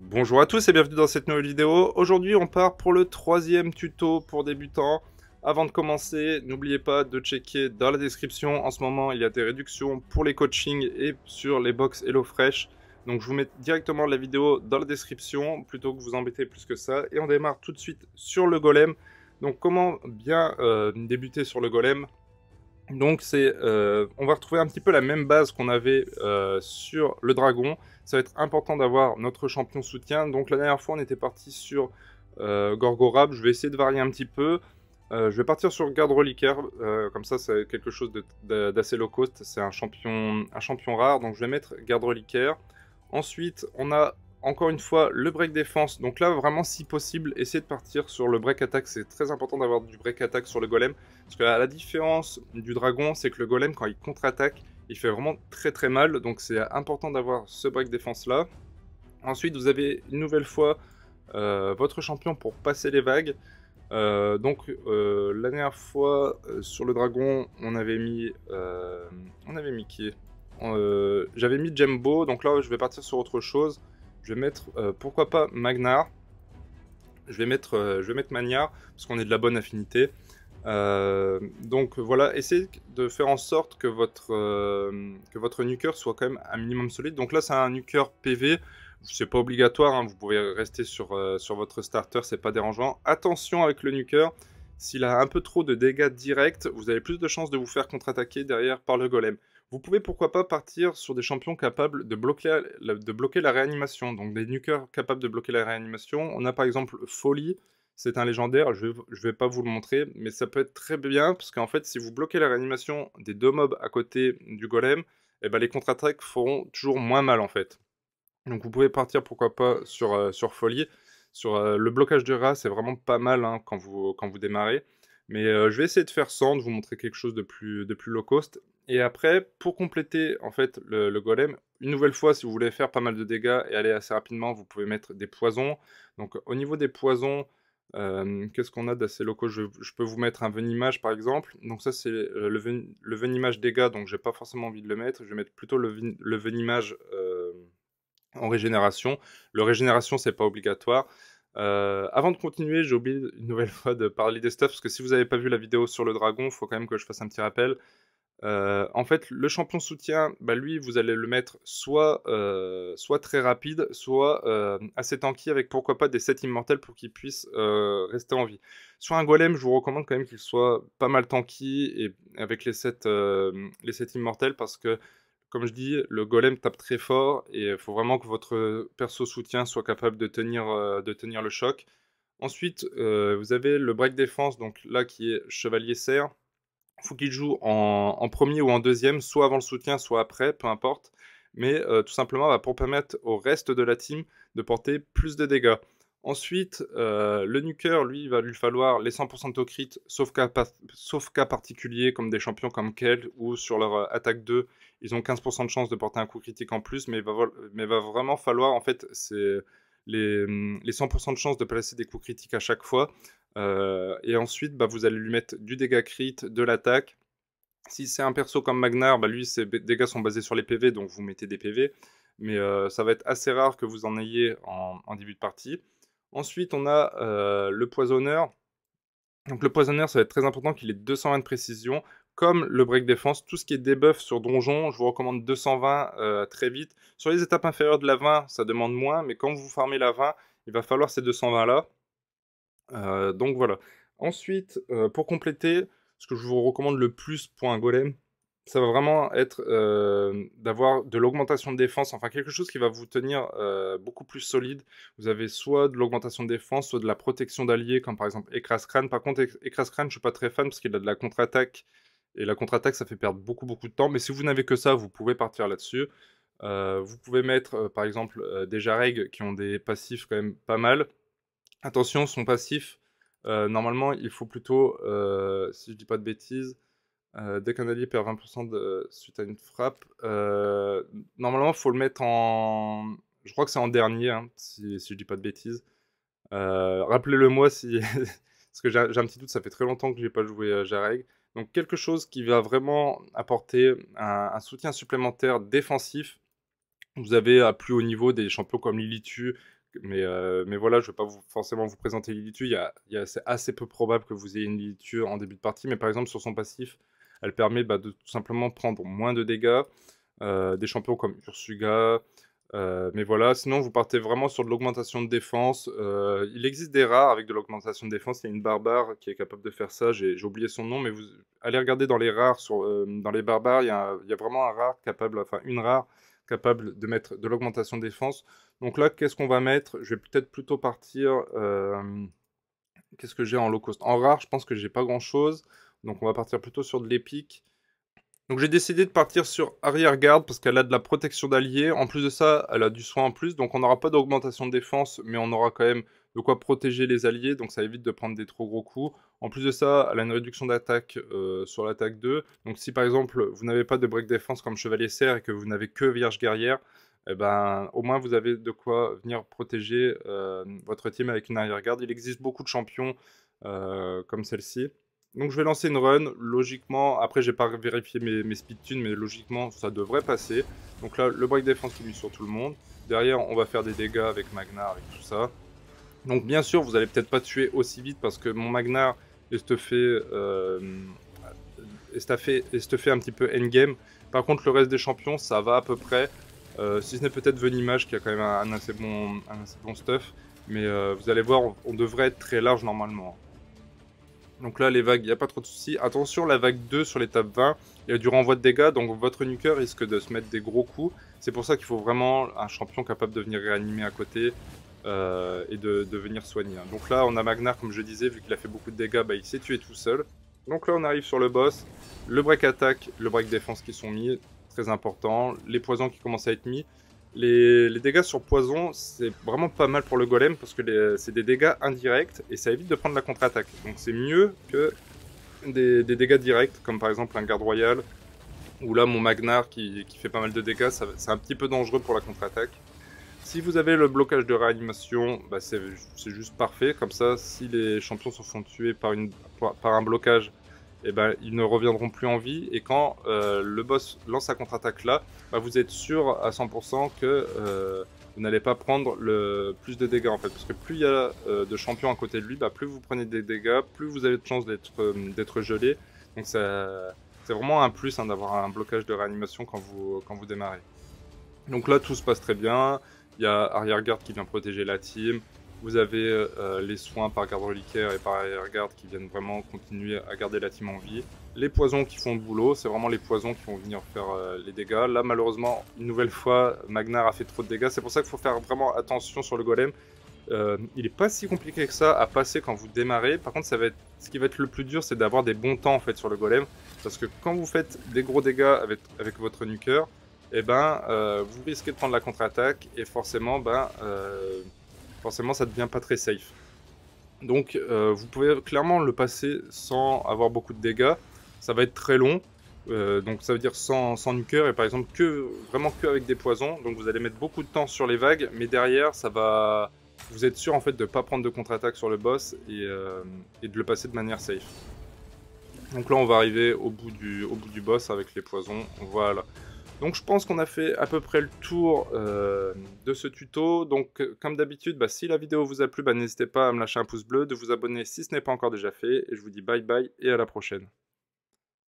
Bonjour à tous et bienvenue dans cette nouvelle vidéo. Aujourd'hui on part pour le troisième tuto pour débutants. Avant de commencer, n'oubliez pas de checker dans la description. En ce moment il y a des réductions pour les coachings et sur les box HelloFresh. Donc je vous mets directement la vidéo dans la description plutôt que vous embêtez plus que ça. Et on démarre tout de suite sur le golem. Donc comment bien euh, débuter sur le golem donc c'est, euh, on va retrouver un petit peu la même base qu'on avait euh, sur le dragon. Ça va être important d'avoir notre champion soutien. Donc la dernière fois on était parti sur euh, Gorgorab. Je vais essayer de varier un petit peu. je vais partir sur Garde Reliquaire. comme ça c'est quelque chose d'assez low cost. C'est un champion, un champion rare. Donc je vais mettre Garde Reliquaire. Ensuite on a encore une fois, le break défense. Donc là, vraiment, si possible, essayez de partir sur le break attaque. C'est très important d'avoir du break attaque sur le golem. Parce que la, la différence du dragon, c'est que le golem, quand il contre-attaque, il fait vraiment très très mal. Donc c'est important d'avoir ce break défense là. Ensuite, vous avez une nouvelle fois euh, votre champion pour passer les vagues. Euh, donc euh, la dernière fois sur le dragon, on avait mis, on avait mis qui J'avais mis Jembo. Donc là, je vais partir sur autre chose. Je vais mettre, euh, pourquoi pas, Magnar. Je vais mettre, euh, je Magnar, parce qu'on est de la bonne affinité. Euh, donc voilà, essayez de faire en sorte que votre, que votre nuker soit quand même un minimum solide. Donc là, c'est un nuker PV. C'est pas obligatoire, hein. vous pouvez rester sur, sur votre starter, c'est pas dérangeant. Attention avec le nuker, s'il a un peu trop de dégâts directs, vous avez plus de chances de vous faire contre-attaquer derrière par le golem. Vous pouvez pourquoi pas partir sur des champions capables de bloquer la, de bloquer la réanimation, donc des nukers capables de bloquer la réanimation. On a par exemple Folie, c'est un légendaire, je ne vais, pas vous le montrer, mais ça peut être très bien, parce qu'en fait, si vous bloquez la réanimation des deux mobs à côté du golem, eh ben, les contre-attaques feront toujours moins mal en fait. Donc vous pouvez partir pourquoi pas sur, euh, sur Folie. Sur le blocage de rat, c'est vraiment pas mal hein, quand, vous, quand vous démarrez. Mais je vais essayer de faire 100, de vous montrer quelque chose de plus, de plus low cost. Et après, pour compléter en fait le, golem, une nouvelle fois, si vous voulez faire pas mal de dégâts et aller assez rapidement, vous pouvez mettre des poisons. Donc au niveau des poisons, qu'est-ce qu'on a d'assez locaux je, je, peux vous mettre un venimage par exemple. Donc ça c'est le, le venimage dégâts, donc j'ai pas forcément envie de le mettre. Je vais mettre plutôt le, venimage en régénération. Le régénération, c'est pas obligatoire. Euh, avant de continuer, j'ai oublié une nouvelle fois de parler des stuffs, parce que si vous n'avez pas vu la vidéo sur le dragon, il faut quand même que je fasse un petit rappel. Euh, en fait, le champion soutien, bah lui, vous allez le mettre soit, euh, soit très rapide, soit assez tanky avec pourquoi pas des 7 immortels pour qu'il puisse rester en vie. Sur un golem, je vous recommande quand même qu'il soit pas mal tanky et avec les 7 les sets immortels parce que comme je dis, le golem tape très fort et il faut vraiment que votre perso soutien soit capable de tenir, euh, de tenir le choc. Ensuite, euh, vous avez le break défense, donc là qui est chevalier serre. Il faut qu'il joue en, premier ou en deuxième, soit avant le soutien, soit après, peu importe. Mais euh, tout simplement bah, pour permettre au reste de la team de porter plus de dégâts. Ensuite, euh, le nuker, lui, va lui falloir les 100% de crit, sauf cas, particuliers particulier, comme des champions comme Kel, où sur leur euh, attaque 2, ils ont 15% de chance de porter un coup critique en plus, mais il va, vraiment falloir, en fait, les, 100% hum, de chance de placer des coups critiques à chaque fois. Euh, et ensuite, bah, vous allez lui mettre du dégât crit, de l'attaque. Si c'est un perso comme Magnar, bah, lui, ses dégâts sont basés sur les PV, donc vous mettez des PV. Mais ça va être assez rare que vous en ayez en début de partie. Ensuite, on a euh, le poisonneur. Donc le poisonneur, ça va être très important qu'il ait 220 de précision. Comme le break défense, tout ce qui est debuff sur donjon, je vous recommande 220 euh, très vite. Sur les étapes inférieures de la 20, ça demande moins, mais quand vous farmez la 20, il va falloir ces 220 là. Euh, donc voilà. Ensuite, pour compléter, ce que je vous recommande le plus pour un golem, ça va vraiment être euh, d'avoir de l'augmentation de défense, enfin quelque chose qui va vous tenir euh, beaucoup plus solide. Vous avez soit de l'augmentation de défense, soit de la protection d'alliés, comme par exemple écrase Par contre, écrase crâne, je suis pas très fan parce qu'il a de la contre-attaque, et la contre-attaque, ça fait perdre beaucoup, beaucoup de temps. Mais si vous n'avez que ça, vous pouvez partir là-dessus. Euh, vous pouvez mettre, par exemple, des Jareg qui ont des passifs quand même pas mal. Attention, son passif, normalement, il faut plutôt, si je ne dis pas de bêtises, euh, dès qu'un perd 20% suite à une frappe, euh, normalement, il faut le mettre en. Je crois que c'est en dernier, hein, si, je dis pas de bêtises. Euh, rappelez-le moi si. Parce que j'ai un petit doute, ça fait très longtemps que j'ai pas joué à Jareg. Donc, quelque chose qui va vraiment apporter un, soutien supplémentaire défensif. Vous avez à plus haut niveau des champions comme Lilithu mais, euh, mais, voilà, je ne vais pas forcément vous présenter Lilithu Il y a, c'est assez peu probable que vous ayez une Lilithu en début de partie, mais par exemple, sur son passif, elle permet bah, de tout simplement prendre moins de dégâts. Euh, des champions comme Ursuga. Euh, mais voilà, sinon vous partez vraiment sur de l'augmentation de défense. Euh, il existe des rares avec de l'augmentation de défense. Il y a une barbare qui est capable de faire ça. J'ai oublié son nom, mais vous allez regarder dans les rares, sur, dans les barbares, il y, a, vraiment un rare capable, enfin une rare capable de mettre de l'augmentation de défense. Donc là, qu'est-ce qu'on va mettre Je vais peut-être plutôt partir. Qu'est-ce que j'ai en low cost En rare, je pense que j'ai pas grand-chose. Donc on va partir plutôt sur de l'épique. Donc j'ai décidé de partir sur arrière-garde parce qu'elle a de la protection d'alliés. En plus de ça, elle a du soin en plus. Donc on n'aura pas d'augmentation de défense, mais on aura quand même de quoi protéger les alliés. Donc ça évite de prendre des trop gros coups. En plus de ça, elle a une réduction d'attaque euh, sur l'attaque 2. Donc si par exemple vous n'avez pas de break défense comme Chevalier Serre et que vous n'avez que Vierge Guerrière, eh ben, au moins vous avez de quoi venir protéger euh, votre team avec une arrière-garde. Il existe beaucoup de champions euh, comme celle-ci. Donc je vais lancer une run, logiquement, après j'ai pas vérifié mes, mes speed tunes, mais logiquement ça devrait passer. Donc là, le break défense qui mis sur tout le monde. Derrière, on va faire des dégâts avec Magnar, et tout ça. Donc bien sûr, vous allez peut-être pas tuer aussi vite parce que mon Magnar est stuffé, euh, un petit peu endgame. Par contre, le reste des champions, ça va à peu près. Euh, si ce n'est peut-être Venimage qui a quand même un, assez, bon, stuff. Mais euh, vous allez voir, on devrait être très large normalement. Donc là, les vagues, il n'y a pas trop de soucis. Attention, la vague 2 sur l'étape 20, il y a du renvoi de dégâts, donc votre nuqueur risque de se mettre des gros coups. C'est pour ça qu'il faut vraiment un champion capable de venir réanimer à côté euh, et de, venir soigner. Hein. Donc là, on a Magnar, comme je disais, vu qu'il a fait beaucoup de dégâts, bah, il s'est tué tout seul. Donc là, on arrive sur le boss. Le break attaque, le break défense qui sont mis, très important. Les poisons qui commencent à être mis. Les, dégâts sur poison, c'est vraiment pas mal pour le golem parce que c'est des dégâts indirects et ça évite de prendre la contre-attaque. Donc c'est mieux que des, dégâts directs, comme par exemple un garde royal ou là mon magnar qui, fait pas mal de dégâts, c'est un petit peu dangereux pour la contre-attaque. Si vous avez le blocage de réanimation, bah, c'est juste parfait. Comme ça, si les champions se font tuer par un blocage, eh ben, ils ne reviendront plus en vie. Et quand euh, le boss lance sa contre-attaque là, bah, vous êtes sûr à 100% que euh, vous n'allez pas prendre le plus de dégâts en fait. Parce que plus il y a euh, de champions à côté de lui, bah, plus vous prenez des dégâts, plus vous avez de chances d'être gelé. Donc c'est vraiment un plus hein, d'avoir un blocage de réanimation quand vous, quand vous démarrez. Donc là, tout se passe très bien. Il y a arrière-garde qui vient protéger la team. Vous avez euh, euh, les soins par garde reliquaire et par garde qui viennent vraiment continuer à garder la team en vie. Les poisons qui font le boulot, c'est vraiment les poisons qui vont venir faire euh, les dégâts. Là, malheureusement, une nouvelle fois, Magnar a fait trop de dégâts. C'est pour ça qu'il faut faire vraiment attention sur le golem. il n'est pas si compliqué que ça à passer quand vous démarrez. Par contre, ce qui va être le plus dur, c'est d'avoir des bons temps en fait sur le golem, parce que quand vous faites des gros dégâts avec, avec votre nuqueur, eh ben, vous risquez de prendre la contre-attaque et forcément, ben, forcément ça devient pas très safe. Donc euh, vous pouvez clairement le passer sans avoir beaucoup de dégâts. Ça va être très long. Euh, donc ça veut dire sans, sans nuqueur et par exemple que vraiment que avec des poisons. Donc vous allez mettre beaucoup de temps sur les vagues, mais derrière ça va. Vous êtes sûr en fait de ne pas prendre de contre-attaque sur le boss euh, et, de le passer de manière safe. Donc là on va arriver au bout du, au bout du boss avec les poisons. Voilà. Donc je pense qu'on a fait à peu près le tour euh, de ce tuto. Donc euh, comme d'habitude, bah, si la vidéo vous a plu, bah, n'hésitez pas à me lâcher un pouce bleu, de vous abonner si ce n'est pas encore déjà fait. Et je vous dis bye bye et à la prochaine.